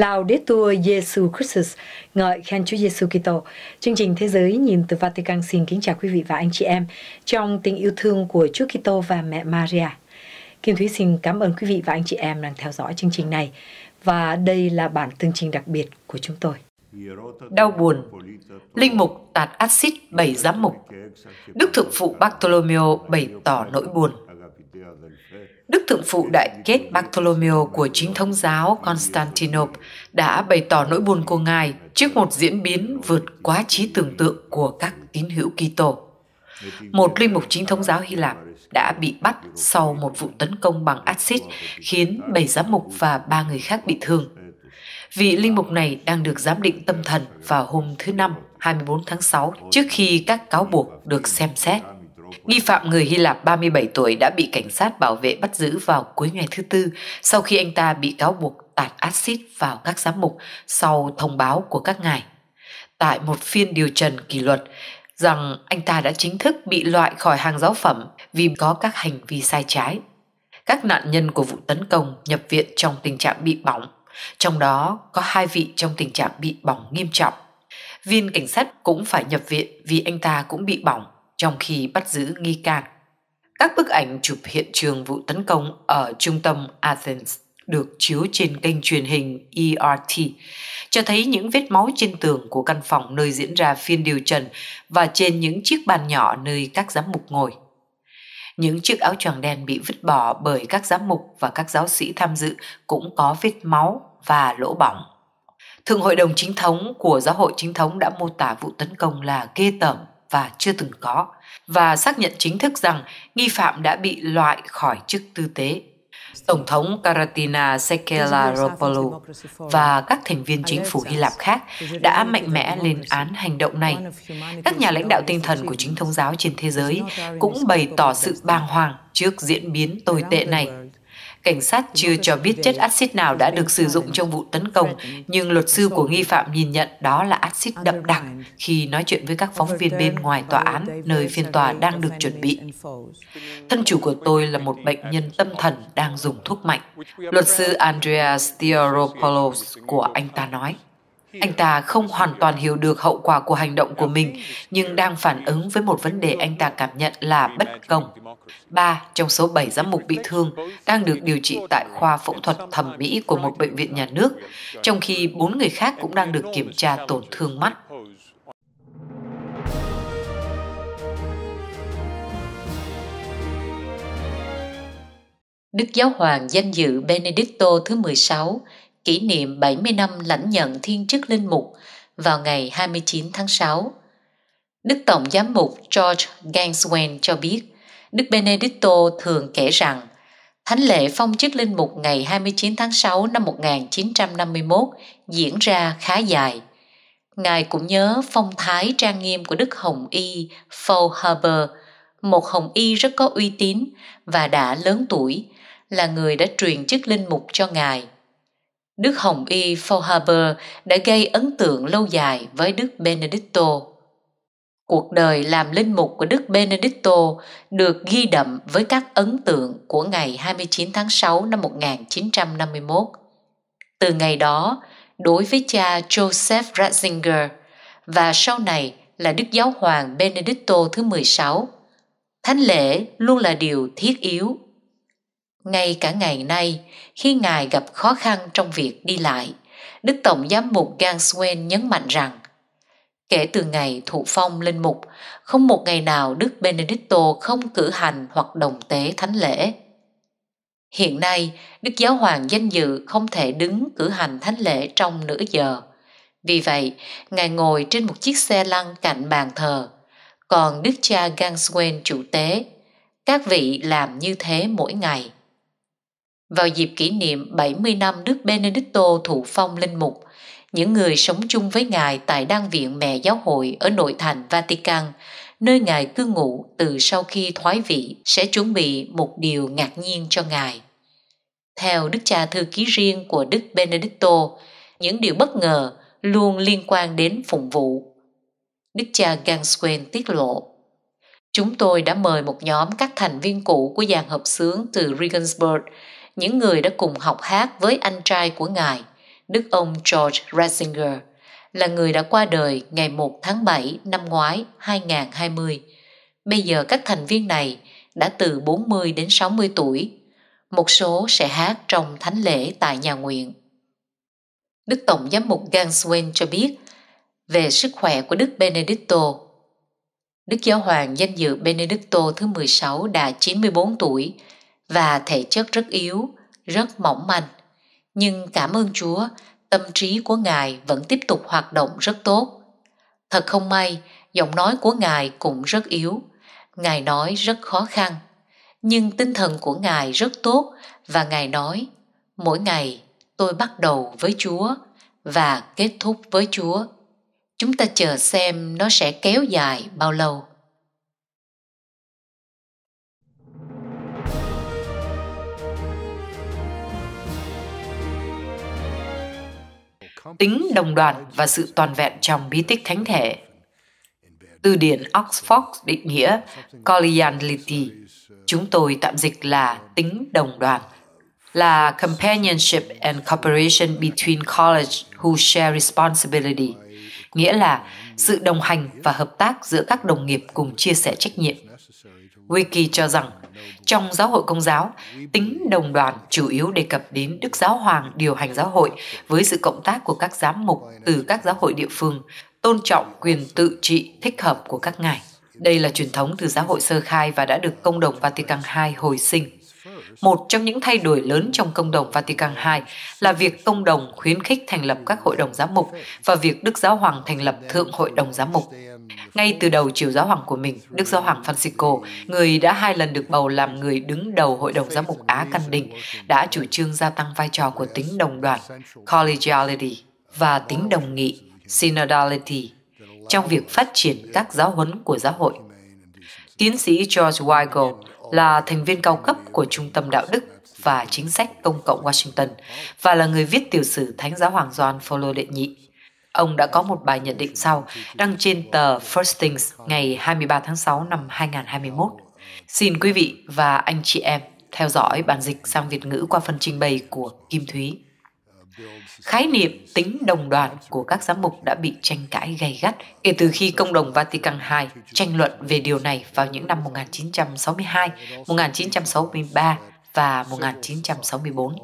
Laudetur Jesu Christus, ngợi khen Chúa Giêsu Kitô. Chương trình Thế giới nhìn từ Vatican xin kính chào quý vị và anh chị em trong tình yêu thương của Chúa Kitô và mẹ Maria. Kim Thúy xin cảm ơn quý vị và anh chị em đang theo dõi chương trình này và đây là bản tương trình đặc biệt của chúng tôi. Đau buồn, linh mục tạt axit bảy giám mục, Đức Thượng phụ Bartolomeo bày tỏ nỗi buồn Đức Thượng Phụ Đại Kết Bartholomew của chính thống giáo Constantinople đã bày tỏ nỗi buồn của Ngài trước một diễn biến vượt quá trí tưởng tượng của các tín hữu Kitô. Một linh mục chính thống giáo Hy Lạp đã bị bắt sau một vụ tấn công bằng axit khiến bảy giám mục và ba người khác bị thương. Vị linh mục này đang được giám định tâm thần vào hôm thứ Năm 24 tháng 6 trước khi các cáo buộc được xem xét. Nghi phạm người Hy Lạp 37 tuổi đã bị cảnh sát bảo vệ bắt giữ vào cuối ngày thứ Tư sau khi anh ta bị cáo buộc tạt axit vào các giám mục sau thông báo của các ngài. Tại một phiên điều trần kỷ luật rằng anh ta đã chính thức bị loại khỏi hàng giáo phẩm vì có các hành vi sai trái. Các nạn nhân của vụ tấn công nhập viện trong tình trạng bị bỏng, trong đó có hai vị trong tình trạng bị bỏng nghiêm trọng. Viên cảnh sát cũng phải nhập viện vì anh ta cũng bị bỏng trong khi bắt giữ nghi can. Các bức ảnh chụp hiện trường vụ tấn công ở trung tâm Athens được chiếu trên kênh truyền hình ERT, cho thấy những vết máu trên tường của căn phòng nơi diễn ra phiên điều trần và trên những chiếc bàn nhỏ nơi các giám mục ngồi. Những chiếc áo choàng đen bị vứt bỏ bởi các giám mục và các giáo sĩ tham dự cũng có vết máu và lỗ bỏng. Thượng hội đồng chính thống của giáo hội chính thống đã mô tả vụ tấn công là ghê tởm và chưa từng có và xác nhận chính thức rằng nghi phạm đã bị loại khỏi chức tư tế. Tổng thống Karatina Sekelaropoulou và các thành viên chính phủ Hy Lạp khác đã mạnh mẽ lên án hành động này. Các nhà lãnh đạo tinh thần của chính thống giáo trên thế giới cũng bày tỏ sự bàng hoàng trước diễn biến tồi tệ này Cảnh sát chưa vâng, cho vâng, biết chất axit nào đã được sử dụng trong vụ tấn công, vâng, nhưng luật sư của nghi phạm nhìn nhận đó là axit đậm đặc khi nói chuyện với các phóng viên bên ngoài tòa án nơi phiên tòa đang được chuẩn bị. Thân chủ của tôi là một bệnh nhân tâm thần đang dùng thuốc mạnh, luật sư Andreas Theoropoulos của anh ta nói. Anh ta không hoàn toàn hiểu được hậu quả của hành động của mình, nhưng đang phản ứng với một vấn đề anh ta cảm nhận là bất công. Ba trong số bảy giám mục bị thương đang được điều trị tại khoa phẫu thuật thẩm mỹ của một bệnh viện nhà nước, trong khi bốn người khác cũng đang được kiểm tra tổn thương mắt. Đức Giáo hoàng danh dự Benedicto thứ 16 kỷ niệm 70 năm lãnh nhận thiên chức linh mục vào ngày 29 tháng 6. Đức Tổng Giám mục George Ganswen cho biết, Đức Benedicto thường kể rằng Thánh lễ phong chức linh mục ngày 29 tháng 6 năm 1951 diễn ra khá dài. Ngài cũng nhớ phong thái trang nghiêm của Đức Hồng Y Phil Harper, một Hồng Y rất có uy tín và đã lớn tuổi, là người đã truyền chức linh mục cho Ngài – Đức Hồng Y Faulhaber đã gây ấn tượng lâu dài với Đức Benedicto. Cuộc đời làm linh mục của Đức Benedicto được ghi đậm với các ấn tượng của ngày 29 tháng 6 năm 1951. Từ ngày đó, đối với cha Joseph Ratzinger và sau này là Đức Giáo hoàng Benedicto thứ 16, thánh lễ luôn là điều thiết yếu ngay cả ngày nay, khi Ngài gặp khó khăn trong việc đi lại, Đức Tổng Giám mục Ganswen nhấn mạnh rằng Kể từ ngày thụ phong lên mục, không một ngày nào Đức Benedicto không cử hành hoặc đồng tế thánh lễ. Hiện nay, Đức Giáo Hoàng danh dự không thể đứng cử hành thánh lễ trong nửa giờ. Vì vậy, Ngài ngồi trên một chiếc xe lăn cạnh bàn thờ, còn Đức cha Ganswen chủ tế. Các vị làm như thế mỗi ngày. Vào dịp kỷ niệm 70 năm Đức Benedicto thụ phong linh mục, những người sống chung với Ngài tại Đan viện Mẹ Giáo hội ở nội thành Vatican, nơi Ngài cư ngụ từ sau khi thoái vị sẽ chuẩn bị một điều ngạc nhiên cho Ngài. Theo Đức cha thư ký riêng của Đức Benedicto, những điều bất ngờ luôn liên quan đến phụng vụ. Đức cha Gansquen tiết lộ, Chúng tôi đã mời một nhóm các thành viên cũ của dàn hợp xướng từ Regensburg những người đã cùng học hát với anh trai của ngài, Đức ông George Ratzinger, là người đã qua đời ngày 1 tháng 7 năm ngoái 2020. Bây giờ các thành viên này đã từ 40 đến 60 tuổi. Một số sẽ hát trong thánh lễ tại nhà nguyện. Đức Tổng giám mục Ganswain cho biết về sức khỏe của Đức Benedicto. Đức Giáo hoàng danh dự Benedicto thứ 16 đã 94 tuổi và thể chất rất yếu, rất mỏng manh. Nhưng cảm ơn Chúa, tâm trí của Ngài vẫn tiếp tục hoạt động rất tốt. Thật không may, giọng nói của Ngài cũng rất yếu. Ngài nói rất khó khăn, nhưng tinh thần của Ngài rất tốt và Ngài nói, mỗi ngày tôi bắt đầu với Chúa và kết thúc với Chúa. Chúng ta chờ xem nó sẽ kéo dài bao lâu. tính đồng đoàn và sự toàn vẹn trong bí tích thánh thể. Từ điển Oxford định nghĩa collegiality, chúng tôi tạm dịch là tính đồng đoàn, là companionship and cooperation between college who share responsibility, nghĩa là sự đồng hành và hợp tác giữa các đồng nghiệp cùng chia sẻ trách nhiệm. Wiki cho rằng trong giáo hội công giáo, tính đồng đoàn chủ yếu đề cập đến Đức Giáo Hoàng điều hành giáo hội với sự cộng tác của các giám mục từ các giáo hội địa phương, tôn trọng quyền tự trị thích hợp của các ngài. Đây là truyền thống từ giáo hội sơ khai và đã được Công đồng Vatican II hồi sinh. Một trong những thay đổi lớn trong Công đồng Vatican II là việc Công đồng khuyến khích thành lập các hội đồng giám mục và việc Đức Giáo Hoàng thành lập Thượng hội đồng giám mục. Ngay từ đầu triều giáo hoàng của mình, Đức Giáo hoàng Francisco, người đã hai lần được bầu làm người đứng đầu Hội đồng Giám mục Á Căn Đình, đã chủ trương gia tăng vai trò của tính đồng đoàn, collegiality, và tính đồng nghị, synodality, trong việc phát triển các giáo huấn của giáo hội. Tiến sĩ George Weigel là thành viên cao cấp của Trung tâm Đạo đức và Chính sách Công cộng Washington và là người viết tiểu sử Thánh giáo Hoàng John Paul đệ nhị Ông đã có một bài nhận định sau, đăng trên tờ First Things ngày 23 tháng 6 năm 2021. Xin quý vị và anh chị em theo dõi bản dịch sang Việt ngữ qua phần trình bày của Kim Thúy. Khái niệm tính đồng đoàn của các giám mục đã bị tranh cãi gay gắt kể từ khi Công đồng Vatican II tranh luận về điều này vào những năm 1962, 1963 và 1964.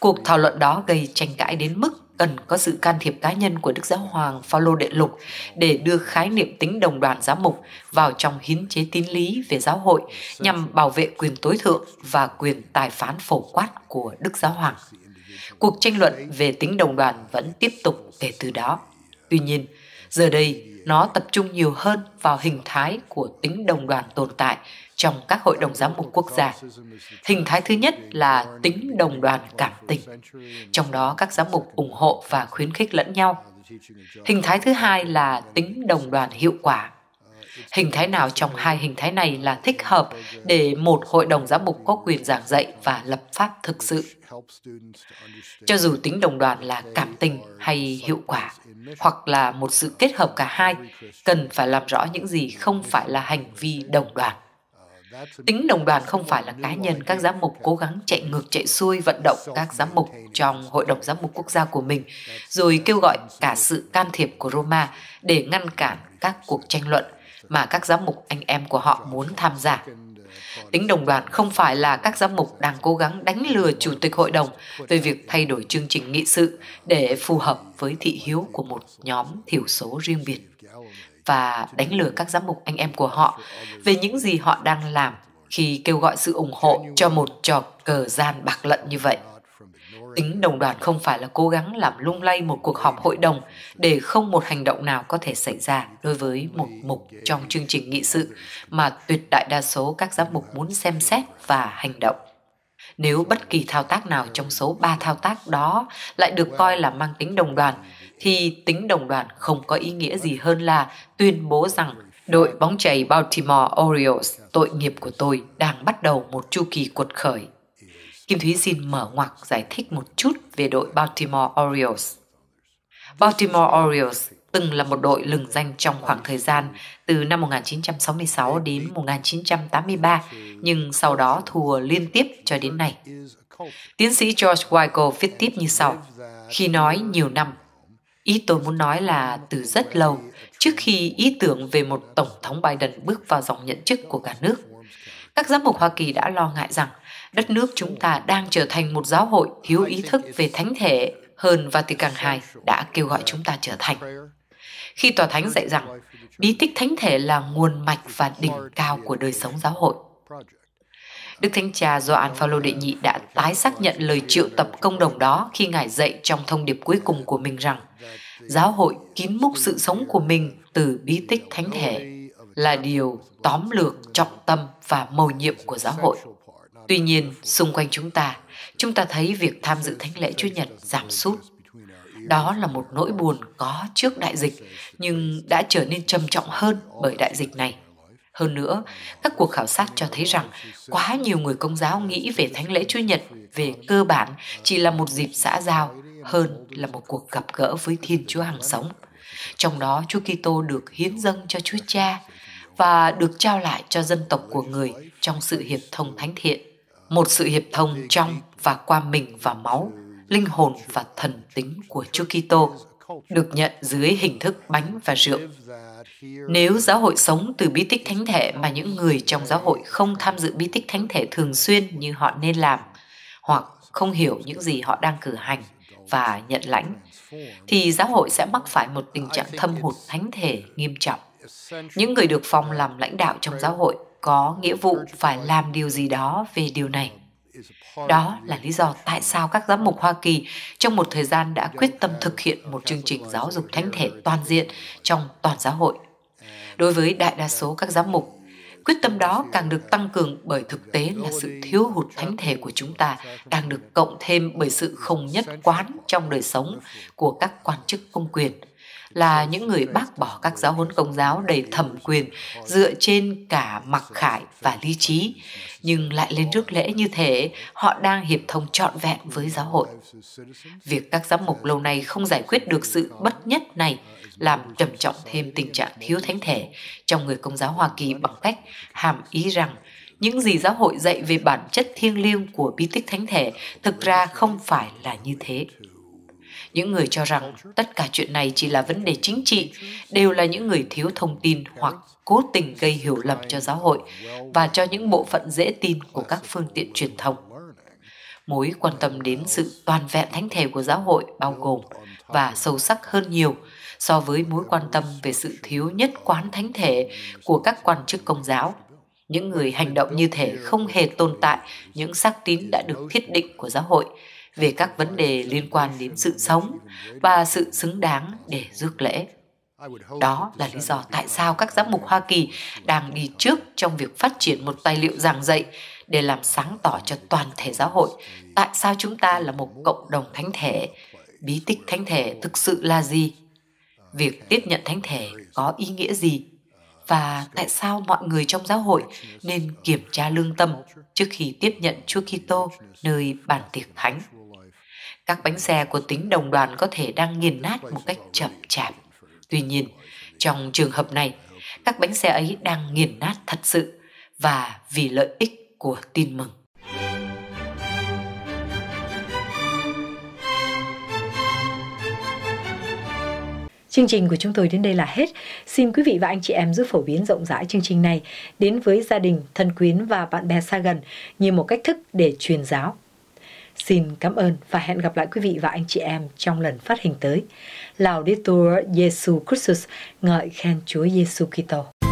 Cuộc thảo luận đó gây tranh cãi đến mức cần có sự can thiệp cá nhân của Đức Giáo Hoàng Phaolô Đệ Lục để đưa khái niệm tính đồng đoàn giám mục vào trong hiến chế tín lý về giáo hội nhằm bảo vệ quyền tối thượng và quyền tài phán phổ quát của Đức Giáo Hoàng. Cuộc tranh luận về tính đồng đoàn vẫn tiếp tục kể từ đó. Tuy nhiên, Giờ đây, nó tập trung nhiều hơn vào hình thái của tính đồng đoàn tồn tại trong các hội đồng giám mục quốc gia. Hình thái thứ nhất là tính đồng đoàn cảm tình, trong đó các giám mục ủng hộ và khuyến khích lẫn nhau. Hình thái thứ hai là tính đồng đoàn hiệu quả, Hình thái nào trong hai hình thái này là thích hợp để một hội đồng giám mục có quyền giảng dạy và lập pháp thực sự. Cho dù tính đồng đoàn là cảm tình hay hiệu quả, hoặc là một sự kết hợp cả hai, cần phải làm rõ những gì không phải là hành vi đồng đoàn. Tính đồng đoàn không phải là cá nhân các giám mục cố gắng chạy ngược chạy xuôi vận động các giám mục trong Hội đồng Giám mục Quốc gia của mình, rồi kêu gọi cả sự can thiệp của Roma để ngăn cản các cuộc tranh luận mà các giám mục anh em của họ muốn tham gia. Tính đồng đoàn không phải là các giám mục đang cố gắng đánh lừa Chủ tịch Hội đồng về việc thay đổi chương trình nghị sự để phù hợp với thị hiếu của một nhóm thiểu số riêng biệt và đánh lừa các giám mục anh em của họ về những gì họ đang làm khi kêu gọi sự ủng hộ cho một trò cờ gian bạc lận như vậy. Tính đồng đoàn không phải là cố gắng làm lung lay một cuộc họp hội đồng để không một hành động nào có thể xảy ra đối với một mục trong chương trình nghị sự mà tuyệt đại đa số các giám mục muốn xem xét và hành động. Nếu bất kỳ thao tác nào trong số ba thao tác đó lại được coi là mang tính đồng đoàn, thì tính đồng đoàn không có ý nghĩa gì hơn là tuyên bố rằng đội bóng chày Baltimore Orioles, tội nghiệp của tôi, đang bắt đầu một chu kỳ cuột khởi Kim Thúy xin mở ngoặc giải thích một chút về đội Baltimore Orioles. Baltimore Orioles từng là một đội lừng danh trong khoảng thời gian từ năm 1966 đến 1983, nhưng sau đó thua liên tiếp cho đến nay. Tiến sĩ George Weigel viết tiếp như sau. Khi nói nhiều năm, ý tôi muốn nói là từ rất lâu, trước khi ý tưởng về một Tổng thống Biden bước vào dòng nhận chức của cả nước, các giám mục Hoa Kỳ đã lo ngại rằng đất nước chúng ta đang trở thành một giáo hội thiếu ý thức về thánh thể hơn Vatican II đã kêu gọi chúng ta trở thành. Khi Tòa Thánh dạy rằng bí tích thánh thể là nguồn mạch và đỉnh cao của đời sống giáo hội. Đức Thánh Cha Gioan Phaolô đệ nhị đã tái xác nhận lời triệu tập công đồng đó khi ngài dạy trong thông điệp cuối cùng của mình rằng giáo hội kín múc sự sống của mình từ bí tích thánh thể là điều tóm lược trọng tâm và mầu nhiệm của giáo hội. Tuy nhiên, xung quanh chúng ta, chúng ta thấy việc tham dự thánh lễ Chúa Nhật giảm sút. Đó là một nỗi buồn có trước đại dịch, nhưng đã trở nên trầm trọng hơn bởi đại dịch này. Hơn nữa, các cuộc khảo sát cho thấy rằng quá nhiều người công giáo nghĩ về thánh lễ Chúa Nhật về cơ bản chỉ là một dịp xã giao hơn là một cuộc gặp gỡ với Thiên Chúa hàng sống. Trong đó, Chúa Kitô được hiến dâng cho Chúa Cha và được trao lại cho dân tộc của người trong sự hiệp thông thánh thiện, một sự hiệp thông trong và qua mình và máu, linh hồn và thần tính của Chúa Kitô được nhận dưới hình thức bánh và rượu. Nếu giáo hội sống từ bí tích thánh thể mà những người trong giáo hội không tham dự bí tích thánh thể thường xuyên như họ nên làm, hoặc không hiểu những gì họ đang cử hành và nhận lãnh, thì giáo hội sẽ mắc phải một tình trạng thâm hụt thánh thể nghiêm trọng những người được phong làm lãnh đạo trong giáo hội có nghĩa vụ phải làm điều gì đó về điều này. Đó là lý do tại sao các giám mục Hoa Kỳ trong một thời gian đã quyết tâm thực hiện một chương trình giáo dục thánh thể toàn diện trong toàn giáo hội. Đối với đại đa số các giám mục, quyết tâm đó càng được tăng cường bởi thực tế là sự thiếu hụt thánh thể của chúng ta đang được cộng thêm bởi sự không nhất quán trong đời sống của các quan chức công quyền – là những người bác bỏ các giáo huấn công giáo đầy thẩm quyền dựa trên cả mặc khải và lý trí, nhưng lại lên trước lễ như thế, họ đang hiệp thông trọn vẹn với giáo hội. Việc các giám mục lâu nay không giải quyết được sự bất nhất này làm trầm trọng thêm tình trạng thiếu thánh thể trong người công giáo Hoa Kỳ bằng cách hàm ý rằng những gì giáo hội dạy về bản chất thiêng liêng của bí tích thánh thể thực ra không phải là như thế những người cho rằng tất cả chuyện này chỉ là vấn đề chính trị đều là những người thiếu thông tin hoặc cố tình gây hiểu lầm cho giáo hội và cho những bộ phận dễ tin của các phương tiện truyền thông mối quan tâm đến sự toàn vẹn thánh thể của giáo hội bao gồm và sâu sắc hơn nhiều so với mối quan tâm về sự thiếu nhất quán thánh thể của các quan chức công giáo những người hành động như thể không hề tồn tại những xác tín đã được thiết định của giáo hội về các vấn đề liên quan đến sự sống và sự xứng đáng để rước lễ. Đó là lý do tại sao các giám mục Hoa Kỳ đang đi trước trong việc phát triển một tài liệu giảng dạy để làm sáng tỏ cho toàn thể giáo hội tại sao chúng ta là một cộng đồng thánh thể, bí tích thánh thể thực sự là gì, việc tiếp nhận thánh thể có ý nghĩa gì và tại sao mọi người trong giáo hội nên kiểm tra lương tâm trước khi tiếp nhận Chúa Kitô nơi bàn tiệc thánh các bánh xe của tính đồng đoàn có thể đang nghiền nát một cách chậm chạp. Tuy nhiên, trong trường hợp này, các bánh xe ấy đang nghiền nát thật sự và vì lợi ích của tin mừng. Chương trình của chúng tôi đến đây là hết. Xin quý vị và anh chị em giúp phổ biến rộng rãi chương trình này đến với gia đình, thân quyến và bạn bè xa gần như một cách thức để truyền giáo Xin cảm ơn và hẹn gặp lại quý vị và anh chị em trong lần phát hình tới. Laudetur Jesu Christus, ngợi khen Chúa Giêsu Kitô.